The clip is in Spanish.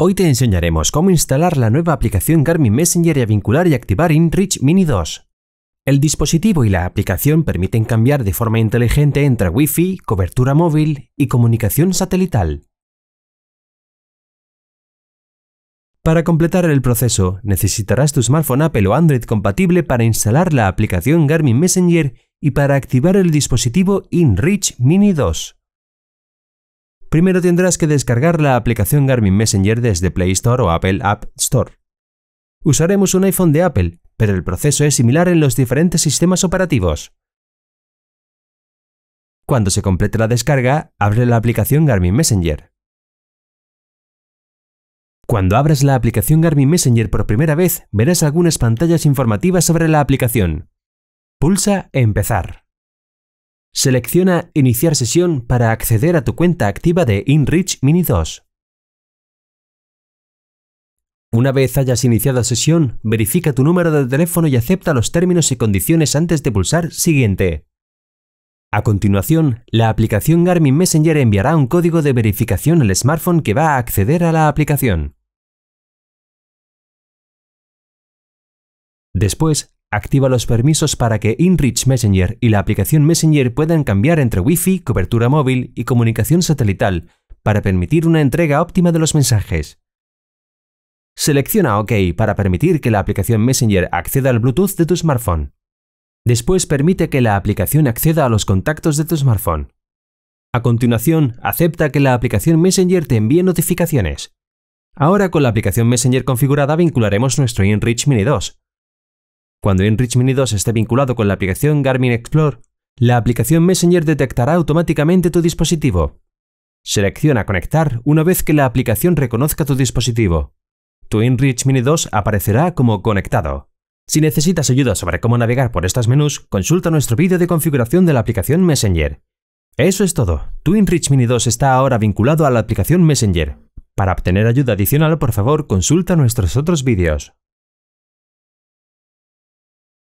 Hoy te enseñaremos cómo instalar la nueva aplicación Garmin Messenger y a vincular y activar InReach Mini 2. El dispositivo y la aplicación permiten cambiar de forma inteligente entre Wi-Fi, cobertura móvil y comunicación satelital. Para completar el proceso, necesitarás tu smartphone Apple o Android compatible para instalar la aplicación Garmin Messenger y para activar el dispositivo InReach Mini 2 primero tendrás que descargar la aplicación Garmin Messenger desde Play Store o Apple App Store. Usaremos un iPhone de Apple, pero el proceso es similar en los diferentes sistemas operativos. Cuando se complete la descarga, abre la aplicación Garmin Messenger. Cuando abras la aplicación Garmin Messenger por primera vez, verás algunas pantallas informativas sobre la aplicación. Pulsa Empezar. Selecciona Iniciar sesión para acceder a tu cuenta activa de InReach Mini 2. Una vez hayas iniciado sesión, verifica tu número de teléfono y acepta los términos y condiciones antes de pulsar Siguiente. A continuación, la aplicación Garmin Messenger enviará un código de verificación al smartphone que va a acceder a la aplicación. Después, Activa los permisos para que InReach Messenger y la aplicación Messenger puedan cambiar entre Wi-Fi, cobertura móvil y comunicación satelital para permitir una entrega óptima de los mensajes. Selecciona OK para permitir que la aplicación Messenger acceda al Bluetooth de tu smartphone. Después permite que la aplicación acceda a los contactos de tu smartphone. A continuación, acepta que la aplicación Messenger te envíe notificaciones. Ahora con la aplicación Messenger configurada vincularemos nuestro InReach Mini 2, cuando Enrich Mini 2 esté vinculado con la aplicación Garmin Explore, la aplicación Messenger detectará automáticamente tu dispositivo. Selecciona Conectar una vez que la aplicación reconozca tu dispositivo. Tu Enrich Mini 2 aparecerá como conectado. Si necesitas ayuda sobre cómo navegar por estos menús, consulta nuestro vídeo de configuración de la aplicación Messenger. Eso es todo. Tu Enrich Mini 2 está ahora vinculado a la aplicación Messenger. Para obtener ayuda adicional, por favor, consulta nuestros otros vídeos.